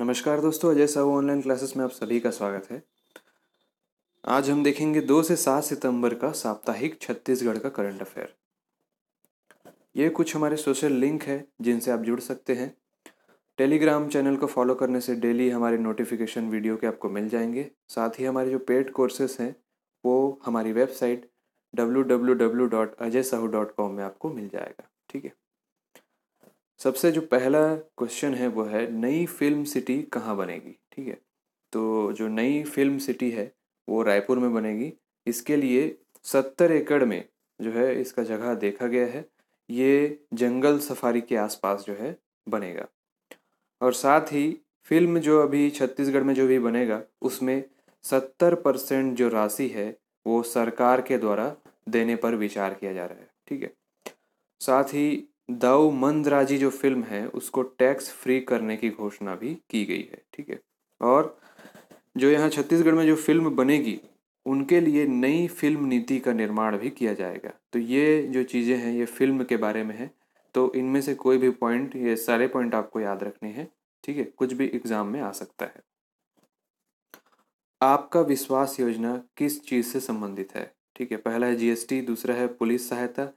नमस्कार दोस्तों Ajay Sahu online classes में आप सभी का स्वागत है आज हम देखेंगे दो से सात सितंबर का साप्ताहिक छत्तीसगढ़ का करंट अफेयर ये कुछ हमारे सोशल लिंक है जिनसे आप जुड़ सकते हैं टेलीग्राम चैनल को फॉलो करने से डेली हमारे नोटिफिकेशन वीडियो के आपको मिल जाएंगे साथ ही हमारे जो पेड कोर्सेस हैं वो हमारी वेबसाइट डब्ल्यू में आपको मिल जाएगा ठीक है सबसे जो पहला क्वेश्चन है वो है नई फिल्म सिटी कहाँ बनेगी ठीक है तो जो नई फिल्म सिटी है वो रायपुर में बनेगी इसके लिए सत्तर एकड़ में जो है इसका जगह देखा गया है ये जंगल सफारी के आसपास जो है बनेगा और साथ ही फिल्म जो अभी छत्तीसगढ़ में जो भी बनेगा उसमें सत्तर परसेंट जो राशि है वो सरकार के द्वारा देने पर विचार किया जा रहा है ठीक है साथ ही दाऊ मंदराजी जो फिल्म है उसको टैक्स फ्री करने की घोषणा भी की गई है ठीक है और जो यहाँ छत्तीसगढ़ में जो फिल्म बनेगी उनके लिए नई फिल्म नीति का निर्माण भी किया जाएगा तो ये जो चीज़ें हैं ये फिल्म के बारे में है तो इनमें से कोई भी पॉइंट ये सारे पॉइंट आपको याद रखने हैं ठीक है कुछ भी एग्ज़ाम में आ सकता है आपका विश्वास योजना किस चीज़ से संबंधित है ठीक है पहला है जीएसटी दूसरा है पुलिस सहायता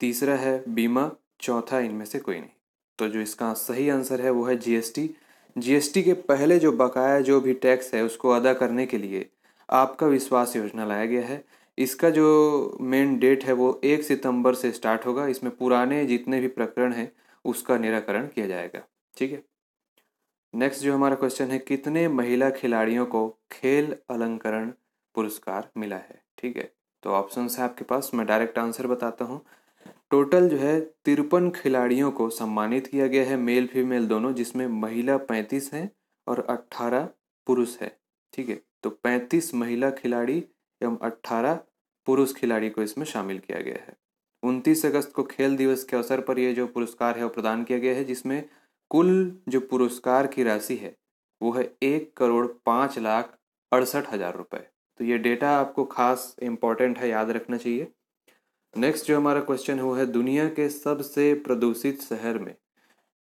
तीसरा है बीमा चौथा इनमें से कोई नहीं तो जो इसका सही आंसर है वो है जीएसटी जीएसटी के पहले जो बकाया जो भी टैक्स है उसको अदा करने के लिए आपका विश्वास योजना लाया गया है इसका जो मेन डेट है वो एक सितंबर से स्टार्ट होगा इसमें पुराने जितने भी प्रकरण हैं उसका निराकरण किया जाएगा ठीक है नेक्स्ट जो हमारा क्वेश्चन है कितने महिला खिलाड़ियों को खेल अलंकरण पुरस्कार मिला है ठीक है तो ऑप्शन है आपके पास मैं डायरेक्ट आंसर बताता हूँ टोटल जो है तिरपन खिलाड़ियों को सम्मानित किया गया है मेल फीमेल दोनों जिसमें महिला पैंतीस हैं और अट्ठारह पुरुष है ठीक है तो पैंतीस महिला खिलाड़ी एवं अट्ठारह पुरुष खिलाड़ी को इसमें शामिल किया गया है उनतीस अगस्त को खेल दिवस के अवसर पर यह जो पुरस्कार है वो प्रदान किया गया है जिसमें कुल जो पुरस्कार की राशि है वो है एक करोड़ पाँच लाख अड़सठ हज़ार रुपये तो ये डेटा आपको खास इम्पॉर्टेंट है याद रखना चाहिए नेक्स्ट जो हमारा क्वेश्चन हुआ है दुनिया के सबसे प्रदूषित शहर में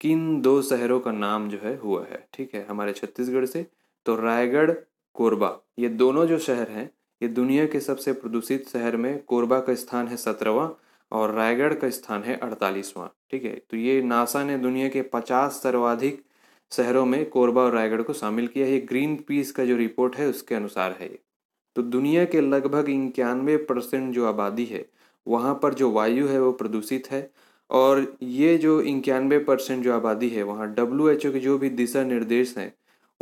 किन दो शहरों का नाम जो है हुआ है ठीक है हमारे छत्तीसगढ़ से तो रायगढ़ कोरबा ये दोनों जो शहर हैं ये दुनिया के सबसे प्रदूषित शहर में कोरबा का स्थान है सत्रहवां और रायगढ़ का स्थान है अड़तालीसवां ठीक है तो ये नासा ने दुनिया के पचास सर्वाधिक शहरों में कोरबा और रायगढ़ को शामिल किया है ग्रीन पीस का जो रिपोर्ट है उसके अनुसार है ये तो दुनिया के लगभग इक्यानवे परसेंट जो आबादी है वहाँ पर जो वायु है वो प्रदूषित है और ये जो इक्यानवे परसेंट जो आबादी है वहाँ डब्ल्यू एच ओ के जो भी दिशा निर्देश हैं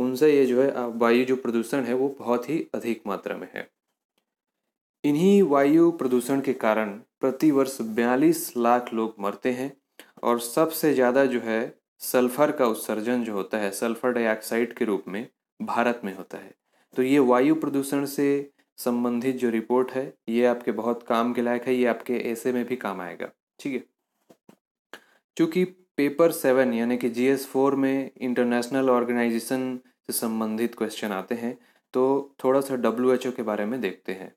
उनसे ये जो है वायु जो प्रदूषण है वो बहुत ही अधिक मात्रा में है इन्हीं वायु प्रदूषण के कारण प्रतिवर्ष बयालीस लाख लोग मरते हैं और सबसे ज़्यादा जो है सल्फर का उत्सर्जन जो होता है सल्फर डाइऑक्साइड के रूप में भारत में होता है तो ये वायु प्रदूषण से संबंधित जो रिपोर्ट है ये आपके बहुत काम के लायक है ये आपके ऐसे में भी काम आएगा ठीक है चूँकि पेपर सेवन यानी कि जी एस फोर में इंटरनेशनल ऑर्गेनाइजेशन से संबंधित क्वेश्चन आते हैं तो थोड़ा सा डब्ल्यू एच ओ के बारे में देखते हैं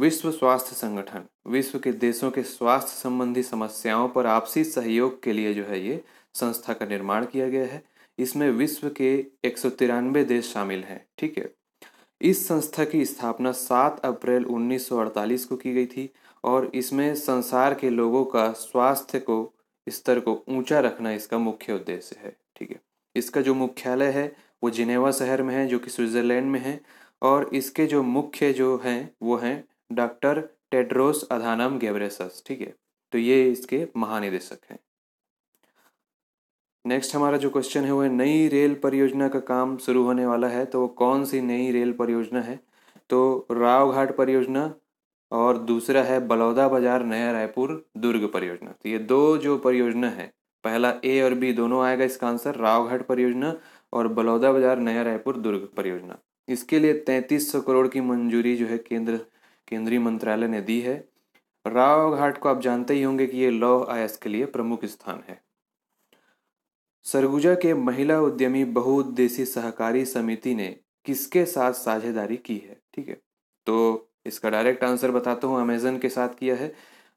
विश्व स्वास्थ्य संगठन विश्व के देशों के स्वास्थ्य संबंधी समस्याओं पर आपसी सहयोग के लिए जो है ये संस्था का निर्माण किया गया है इसमें विश्व के एक देश शामिल हैं ठीक है इस संस्था की स्थापना 7 अप्रैल 1948 को की गई थी और इसमें संसार के लोगों का स्वास्थ्य को स्तर को ऊंचा रखना इसका मुख्य उद्देश्य है ठीक है इसका जो मुख्यालय है वो जिनेवा शहर में है जो कि स्विट्ज़रलैंड में है और इसके जो मुख्य जो हैं वो हैं डॉक्टर टेड्रोस अधानम गेब्रेसस ठीक है तो ये इसके महानिदेशक हैं नेक्स्ट हमारा जो क्वेश्चन है वो है नई रेल परियोजना का काम शुरू होने वाला है तो वो कौन सी नई रेल परियोजना है तो राव घाट परियोजना और दूसरा है बलौदा बाजार नया रायपुर दुर्ग परियोजना तो ये दो जो परियोजना है पहला ए और बी दोनों आएगा इसका आंसर रावघाट परियोजना और बलौदा बाजार नया रायपुर दुर्ग परियोजना इसके लिए तैंतीस सौ करोड़ की मंजूरी जो है केंद्र केंद्रीय मंत्रालय ने दी है राव घाट को आप जानते ही होंगे कि ये लौह आयास के लिए प्रमुख स्थान है सरगुजा के महिला उद्यमी बहुउद्देशी सहकारी समिति ने किसके साथ साझेदारी की है ठीक है तो इसका डायरेक्ट आंसर बताता हूँ अमेजन के साथ किया है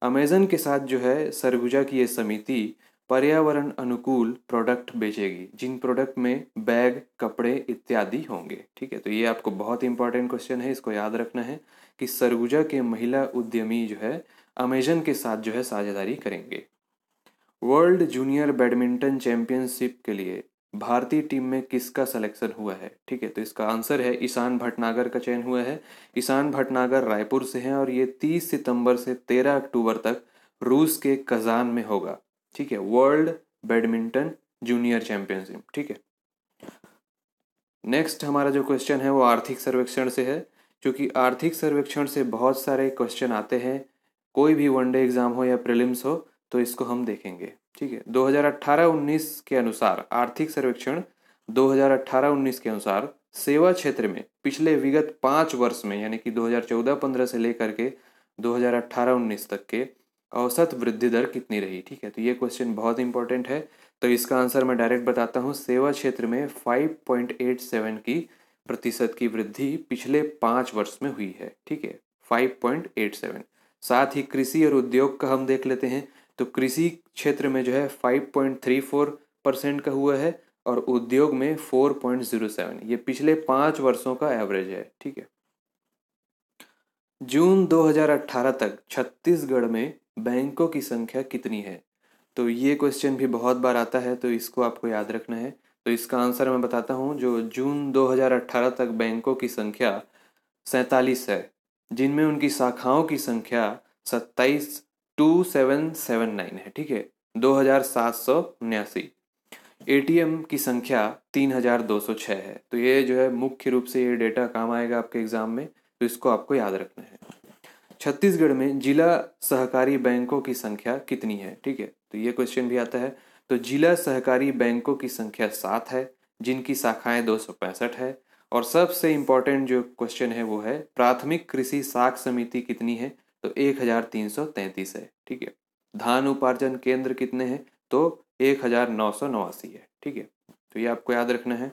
अमेजन के साथ जो है सरगुजा की ये समिति पर्यावरण अनुकूल प्रोडक्ट बेचेगी जिन प्रोडक्ट में बैग कपड़े इत्यादि होंगे ठीक है तो ये आपको बहुत इंपॉर्टेंट क्वेश्चन है इसको याद रखना है कि सरगुजा के महिला उद्यमी जो है अमेजन के साथ जो है साझेदारी करेंगे वर्ल्ड जूनियर बैडमिंटन चैंपियनशिप के लिए भारतीय टीम में किसका सिलेक्शन हुआ है ठीक है तो इसका आंसर है ईशान भटनागर का चयन हुआ है ईशान भटनागर रायपुर से हैं और ये 30 सितंबर से 13 अक्टूबर तक रूस के कजान में होगा ठीक है वर्ल्ड बैडमिंटन जूनियर चैंपियनशिप ठीक है नेक्स्ट हमारा जो क्वेश्चन है वो आर्थिक सर्वेक्षण से है क्योंकि आर्थिक सर्वेक्षण से बहुत सारे क्वेश्चन आते हैं कोई भी वनडे एग्जाम हो या प्रिलिम्स हो तो इसको हम देखेंगे ठीक है 2018-19 के अनुसार आर्थिक सर्वेक्षण 2018-19 के अनुसार सेवा क्षेत्र में पिछले विगत पाँच वर्ष में यानी कि 2014-15 से लेकर के 2018-19 तक के औसत वृद्धि दर कितनी रही ठीक है तो ये क्वेश्चन बहुत इंपॉर्टेंट है तो इसका आंसर मैं डायरेक्ट बताता हूँ सेवा क्षेत्र में 5.87 की प्रतिशत की वृद्धि पिछले पाँच वर्ष में हुई है ठीक है 5.87 साथ ही कृषि और उद्योग का हम देख लेते हैं तो कृषि क्षेत्र में जो है five point three four percent का हुआ है और उद्योग में फोर पॉइंट जीरो सेवन ये पिछले पाँच वर्षों का एवरेज है ठीक है जून 2018 तक छत्तीसगढ़ में बैंकों की संख्या कितनी है तो ये क्वेश्चन भी बहुत बार आता है तो इसको आपको याद रखना है तो इसका आंसर मैं बताता हूँ जो जून 2018 तक बैंकों की संख्या सैंतालीस है जिनमें उनकी शाखाओं की संख्या सत्ताईस टू सेवन सेवन नाइन है ठीक है दो हजार सात सौ उन्यासी ए की संख्या तीन हजार दो सौ छः है तो ये जो है मुख्य रूप से ये डेटा काम आएगा आपके एग्ज़ाम में तो इसको आपको याद रखना है छत्तीसगढ़ में जिला सहकारी बैंकों की संख्या कितनी है ठीक है तो ये क्वेश्चन भी आता है तो जिला सहकारी बैंकों की संख्या सात है जिनकी शाखाएं दो सौ पैंसठ है और सबसे इम्पोर्टेंट जो क्वेश्चन है वो है प्राथमिक कृषि साख समिति कितनी है तो एक हजार तीन सौ तैंतीस है ठीक है धान उपार्जन केंद्र कितने हैं तो एक हजार नौ सौ नवासी है ठीक है तो ये आपको याद रखना है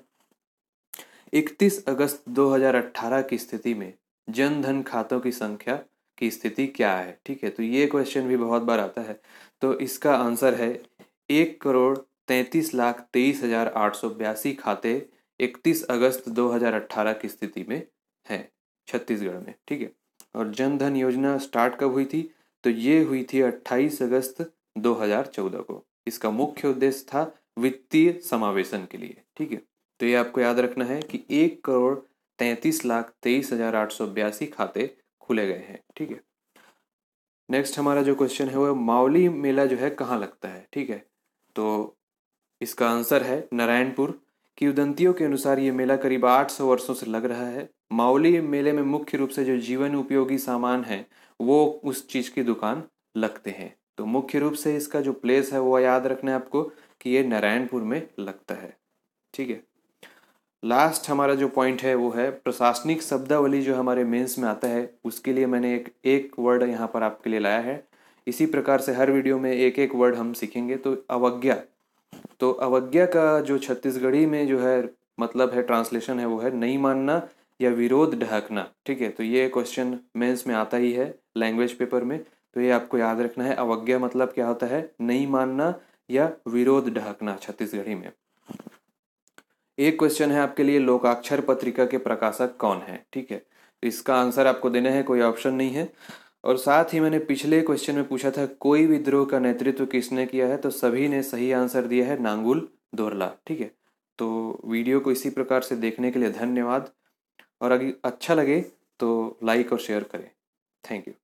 इकतीस अगस्त दो हजार अट्ठारह की स्थिति में जन धन खातों की संख्या की स्थिति क्या है ठीक है तो ये क्वेश्चन भी बहुत बार आता है तो इसका आंसर है एक करोड़ तैंतीस लाख तेईस हजार आठ सौ बयासी खाते इकतीस अगस्त दो हजार अट्ठारह की स्थिति में हैं छत्तीसगढ़ में ठीक है और जन धन योजना स्टार्ट कब हुई थी तो ये हुई थी 28 अगस्त 2014 को इसका मुख्य उद्देश्य था वित्तीय समावेशन के लिए ठीक है तो ये आपको याद रखना है कि एक करोड़ तैंतीस लाख तेईस हजार आठ सौ बयासी खाते खुले गए हैं ठीक है नेक्स्ट हमारा जो क्वेश्चन है वो मावली मेला जो है कहाँ लगता है ठीक है तो इसका आंसर है नारायणपुर की उदंतियों के अनुसार ये मेला करीब आठ सौ वर्षों से लग रहा है माउली मेले में मुख्य रूप से जो जीवन उपयोगी सामान है वो उस चीज़ की दुकान लगते हैं तो मुख्य रूप से इसका जो प्लेस है वो याद रखना है आपको कि ये नारायणपुर में लगता है ठीक है लास्ट हमारा जो पॉइंट है वो है प्रशासनिक शब्दावली जो हमारे मेंस में आता है उसके लिए मैंने एक एक वर्ड यहाँ पर आपके लिए लाया है इसी प्रकार से हर वीडियो में एक एक वर्ड हम सीखेंगे तो अवज्ञा तो अवज्ञा का जो छत्तीसगढ़ी में जो है मतलब है ट्रांसलेशन है वो है नहीं मानना या विरोध ढहकना ठीक है तो ये क्वेश्चन मेंस में आता ही है लैंग्वेज पेपर में तो ये आपको याद रखना है अवज्ञा मतलब क्या होता है नहीं मानना या विरोध ढहकना छत्तीसगढ़ी में एक क्वेश्चन है आपके लिए लोकाक्षर पत्रिका के प्रकाशक कौन है ठीक है तो इसका आंसर आपको देना है कोई ऑप्शन नहीं है और साथ ही मैंने पिछले क्वेश्चन में पूछा था कोई विद्रोह का नेतृत्व किसने किया है तो सभी ने सही आंसर दिया है नांगुल दोरला ठीक है तो वीडियो को इसी प्रकार से देखने के लिए धन्यवाद और अगर अच्छा लगे तो लाइक और शेयर करें थैंक यू